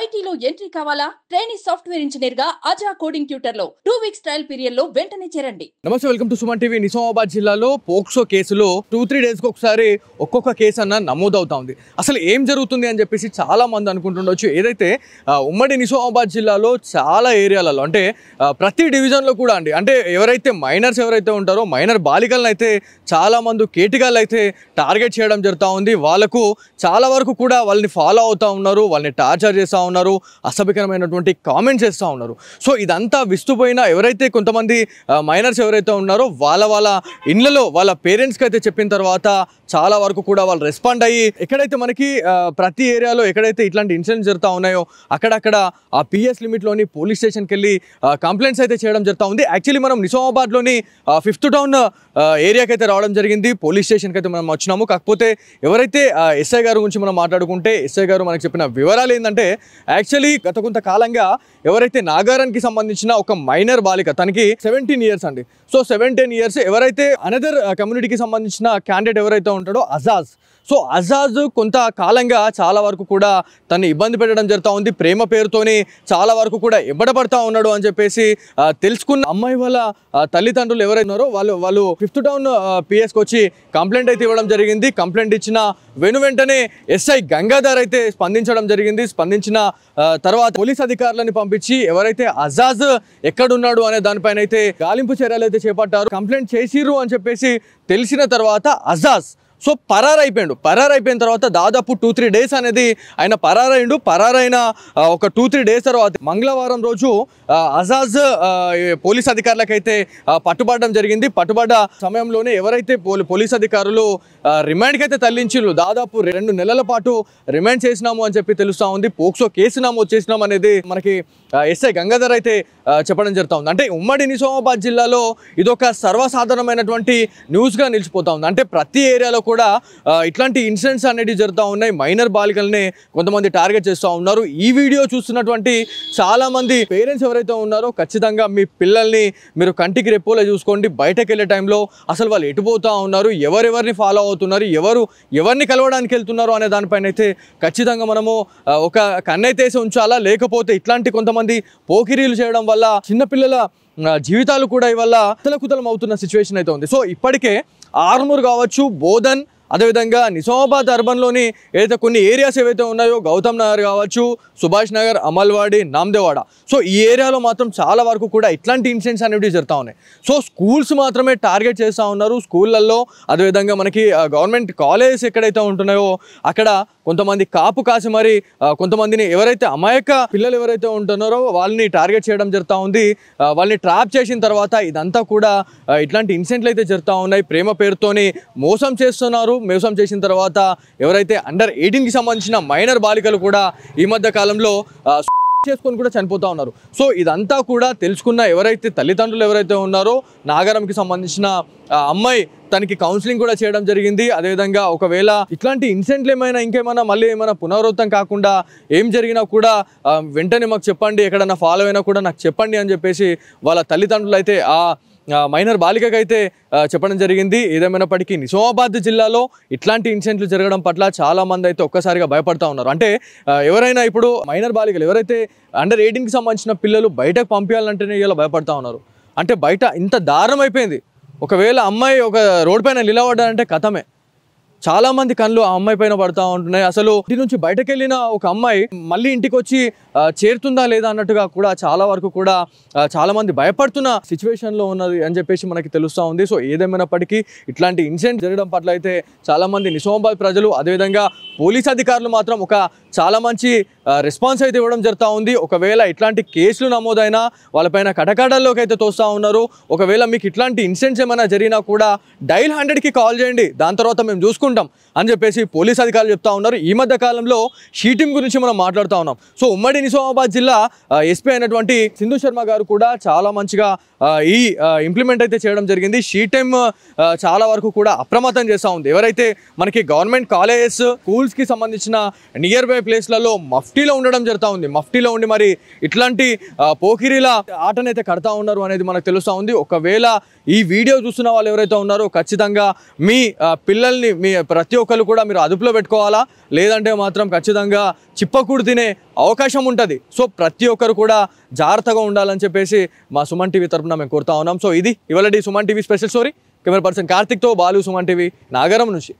ఐటీలో ఎంట్రీ కావాలా training software engineer గా అజా కోడింగ్ ట్యూటర్ లో టూ వీక్స్ ట్రయల్ పీరియడ్ లో వెంటనే చేరండి నమస్తే welcome to Suman TV Nizamabad జిల్లాలో పోక్సో కేసులో టూ త్రీ డేస్ కి ఒకసారి ఒక్కొక్క కేసు అన్న నమోదవుతా ఉంది అసలు ఏం జరుగుతుంది అని చెప్పేసి చాలా మంది అనుకుంటుండొచ్చు ఏదైతే ఉమ్మడి నిజామాబాద్ జిల్లాలో చాలా ఏరియాలలో అంటే ప్రతి డివిజన్లో కూడా అండి అంటే ఎవరైతే మైనర్స్ ఎవరైతే ఉంటారో మైనర్ బాలికలను అయితే చాలా మంది కేటగాళ్ళు అయితే టార్గెట్ చేయడం జరుగుతూ ఉంది వాళ్ళకు చాలా వరకు కూడా వాళ్ళని ఫాలో అవుతూ ఉన్నారు వాళ్ళని టార్చర్ చేస్తూ చేస్తూ ఉన్నారు అసభ్యకరమైనటువంటి కామెంట్స్ చేస్తూ ఉన్నారు సో ఇదంతా విస్తుపోయినా ఎవరైతే కొంతమంది మైనర్స్ ఎవరైతే ఉన్నారో వాళ్ళ వాళ్ళ ఇళ్లలో వాళ్ళ పేరెంట్స్కి అయితే చెప్పిన తర్వాత చాలా వరకు కూడా వాళ్ళు రెస్పాండ్ అయ్యి ఎక్కడైతే మనకి ప్రతి ఏరియాలో ఎక్కడైతే ఇట్లాంటి ఇన్సిడెంట్స్ జరుగుతూ ఉన్నాయో అక్కడక్కడ ఆ పిఎస్ లిమిట్లోని పోలీస్ స్టేషన్కి వెళ్ళి కంప్లైంట్స్ అయితే చేయడం జరుగుతూ ఉంది యాక్చువల్లీ మనం నిజామాబాద్లోని ఫిఫ్త్ టౌన్ ఏరియాకి అయితే రావడం జరిగింది పోలీస్ స్టేషన్కి అయితే మనం వచ్చినాము కాకపోతే ఎవరైతే ఎస్ఐ గారి గురించి మనం మాట్లాడుకుంటే ఎస్ఐ గారు మనకు చెప్పిన వివరాలు ఏంటంటే యాక్చువల్లీ గత కొంతకాలంగా ఎవరైతే నాగారానికి సంబంధించిన ఒక మైనర్ బాలిక తనకి సెవెంటీన్ ఇయర్స్ అండి సో సెవెంటీన్ ఇయర్స్ ఎవరైతే అనదర్ కమ్యూనిటీకి సంబంధించిన క్యాండిడేట్ ఎవరైతే ఉంటాడో అజాజ్ సో అజాజ్ కొంత కాలంగా చాలా వరకు కూడా తను ఇబ్బంది పెట్టడం జరుగుతూ ఉంది ప్రేమ పేరుతోనే చాలా వరకు కూడా ఇబ్బడపడతా ఉన్నాడు అని చెప్పేసి తెలుసుకున్న అమ్మాయి వాళ్ళ తల్లిదండ్రులు ఎవరైనారో వాళ్ళు వాళ్ళు ఫిఫ్త్ టౌన్ పిఎస్కి వచ్చి కంప్లైంట్ అయితే ఇవ్వడం జరిగింది కంప్లైంట్ ఇచ్చిన వెను వెంటనే ఎస్ఐ గంగాధర్ అయితే స్పందించడం జరిగింది స్పందించిన తర్వాత పోలీస్ అధికారులను పంపించి ఎవరైతే అజాజ్ ఎక్కడున్నాడు అనే దానిపైన అయితే గాలింపు చర్యలు అయితే చేపట్టారు కంప్లైంట్ చేసిర్రు అని చెప్పేసి తెలిసిన తర్వాత అజాజ్ సో పరారు అయిపోయాడు పరారు అయిపోయిన తర్వాత దాదాపు టూ త్రీ డేస్ అనేది ఆయన పరారైండు పరారైన ఒక టూ త్రీ డేస్ తర్వాత మంగళవారం రోజు అజాజ్ పోలీస్ అధికారులకైతే పట్టుబడడం జరిగింది పట్టుబడ్డ సమయంలోనే ఎవరైతే పోలీస్ అధికారులు రిమాండ్కి అయితే తరలించారు దాదాపు రెండు నెలల పాటు రిమాండ్ చేసినాము అని చెప్పి తెలుస్తూ ఉంది పోక్సో కేసు నమోదు చేసినాం అనేది మనకి ఎస్ఐ గంగాధర్ అయితే చెప్పడం జరుగుతూ ఉంది అంటే ఉమ్మడి నిజామాబాద్ జిల్లాలో ఇదొక సర్వసాధారణమైనటువంటి న్యూస్గా నిలిచిపోతూ ఉంది అంటే ప్రతి ఏరియాలో కూడా ఇట్లాంటి ఇన్సిడెంట్స్ అనేవి జరుగుతూ ఉన్నాయి మైనర్ బాలికల్ని కొంతమంది టార్గెట్ చేస్తూ ఉన్నారు ఈ వీడియో చూస్తున్నటువంటి చాలామంది పేరెంట్స్ ఎవరైతే ఉన్నారో ఖచ్చితంగా మీ పిల్లల్ని మీరు కంటికి రెప్పోలే చూసుకోండి బయటకు వెళ్ళే టైంలో అసలు వాళ్ళు ఎటుపోతూ ఉన్నారు ఎవరెవరిని ఫాలో అవుతున్నారు ఎవరు ఎవరిని కలవడానికి వెళ్తున్నారు అనే దానిపైన అయితే ఖచ్చితంగా మనము ఒక కన్నైతేసి ఉంచాలా లేకపోతే ఇట్లాంటి కొంతమంది పోకిరీలు చేయడం వల్ల వల్ల చిన్నపిల్లల జీవితాలు కూడా ఇవల్ల కుతలం అవుతున్న సిచ్యువేషన్ అయితే ఉంది సో ఇప్పటికే ఆర్మూర్ కావచ్చు బోధన్ అదేవిధంగా నిజామాబాద్ అర్బన్లోని ఏదైతే కొన్ని ఏరియాస్ ఏవైతే ఉన్నాయో గౌతమ్ నగర్ కావచ్చు సుభాష్ నగర్ అమల్వాడి నామ్దేవాడ సో ఈ ఏరియాలో మాత్రం చాలా వరకు కూడా ఇట్లాంటి ఇన్సిడెంట్స్ అనేవి జరుగుతూ ఉన్నాయి సో స్కూల్స్ మాత్రమే టార్గెట్ చేస్తూ ఉన్నారు స్కూళ్ళల్లో అదేవిధంగా మనకి గవర్నమెంట్ కాలేజెస్ ఎక్కడైతే ఉంటున్నాయో అక్కడ కొంతమంది కాపు కాసి మరి కొంతమందిని ఎవరైతే అమాయక పిల్లలు ఎవరైతే ఉంటున్నారో వాళ్ళని టార్గెట్ చేయడం జరుగుతూ ఉంది వాళ్ళని ట్రాప్ చేసిన తర్వాత ఇదంతా కూడా ఇట్లాంటి ఇన్సిడెంట్లు అయితే జరుగుతూ ఉన్నాయి ప్రేమ పేరుతోని మోసం చేస్తున్నారు మేసం చేసిన తర్వాత ఎవరైతే అండర్ ఎయిటీన్కి సంబంధించిన మైనర్ బాలికలు కూడా ఈ మధ్య కాలంలో చేసుకొని కూడా చనిపోతూ ఉన్నారు సో ఇదంతా కూడా తెలుసుకున్న ఎవరైతే తల్లిదండ్రులు ఎవరైతే ఉన్నారో నాగరంకి సంబంధించిన అమ్మాయి తనకి కౌన్సిలింగ్ కూడా చేయడం జరిగింది అదేవిధంగా ఒకవేళ ఇట్లాంటి ఇన్సిడెంట్లు ఏమైనా ఇంకేమైనా మళ్ళీ ఏమైనా పునరావృతం కాకుండా ఏం జరిగినా కూడా వెంటనే మాకు చెప్పండి ఎక్కడన్నా ఫాలో అయినా కూడా నాకు చెప్పండి అని చెప్పేసి వాళ్ళ తల్లిదండ్రులు అయితే ఆ మైనర్ బాలికకైతే చెప్పడం జరిగింది ఏదేమైనప్పటికీ నిజామాబాద్ జిల్లాలో ఇట్లాంటి ఇన్సిడెంట్లు జరగడం పట్ల చాలామంది అయితే ఒక్కసారిగా భయపడతా ఉన్నారు అంటే ఎవరైనా ఇప్పుడు మైనర్ బాలికలు ఎవరైతే అండర్ ఎయిటీన్కి సంబంధించిన పిల్లలు బయటకు పంపించాలంటేనే ఇలా భయపడతా ఉన్నారు అంటే బయట ఇంత దారుణం అయిపోయింది ఒకవేళ అమ్మాయి ఒక రోడ్డు పైన నిలబడ్డారంటే కథమే చాలా మంది కళ్ళు ఆ అమ్మాయి పైన పడుతూ ఉంటున్నాయి అసలు ఇంటి నుంచి బయటకు వెళ్ళిన ఒక అమ్మాయి మళ్ళీ ఇంటికి వచ్చి చేరుతుందా లేదా అన్నట్టుగా కూడా చాలా వరకు కూడా చాలా మంది భయపడుతున్న లో ఉన్నది అని చెప్పేసి మనకి తెలుస్తూ ఉంది సో ఏదేమైనప్పటికీ ఇట్లాంటి ఇన్సిడెంట్ జరగడం పట్ల అయితే చాలా మంది నిజామాబాద్ ప్రజలు అదేవిధంగా పోలీస్ అధికారులు మాత్రం ఒక చాలా మంచి రెస్పాన్స్ అయితే ఇవ్వడం జరుగుతూ ఉంది ఒకవేళ ఇట్లాంటి కేసులు నమోదైనా వాళ్ళపైన కటకాడల్లోకి అయితే తోస్తూ ఉన్నారు ఒకవేళ మీకు ఇట్లాంటి ఇన్సిడెంట్స్ ఏమైనా జరిగినా కూడా డైల్ హండ్రెడ్కి కాల్ చేయండి దాని తర్వాత మేము చూసుకుంటాం అని చెప్పేసి పోలీస్ అధికారులు చెప్తా ఉన్నారు ఈ మధ్య కాలంలో షీటింగ్ గురించి మనం మాట్లాడుతూ ఉన్నాం సో ఉమ్మడి నిజామాబాద్ జిల్లా ఎస్పీ అయినటువంటి సింధు శర్మ గారు కూడా చాలా మంచిగా ఈ ఇంప్లిమెంట్ అయితే చేయడం జరిగింది షీ టైమ్ చాలా వరకు కూడా అప్రమత్తం చేస్తూ ఉంది ఎవరైతే మనకి గవర్నమెంట్ కాలేజెస్ స్కూల్స్కి సంబంధించిన నియర్ బై మారిపోయే ప్లేస్లలో మఫ్టీలో ఉండడం జరుగుతూ ఉంది మఫ్టీలో ఉండి మరి ఇట్లాంటి పోకిరీల ఆటనైతే కడతా ఉన్నారు అనేది మనకు తెలుస్తూ ఉంది ఒకవేళ ఈ వీడియో చూస్తున్న వాళ్ళు ఎవరైతే ఉన్నారో ఖచ్చితంగా మీ పిల్లల్ని మీ ప్రతి ఒక్కరు కూడా మీరు అదుపులో పెట్టుకోవాలా లేదంటే మాత్రం ఖచ్చితంగా చిప్పకూడు తినే అవకాశం ఉంటుంది సో ప్రతి ఒక్కరు కూడా జాగ్రత్తగా ఉండాలని చెప్పేసి మా సుమన్ టీవీ తరఫున మేము కోరుతా ఉన్నాం సో ఇది ఇవాళ Suman TV special story camera person కార్తిక్తో బాలు సుమన్ టీవీ నాగరం నుంచి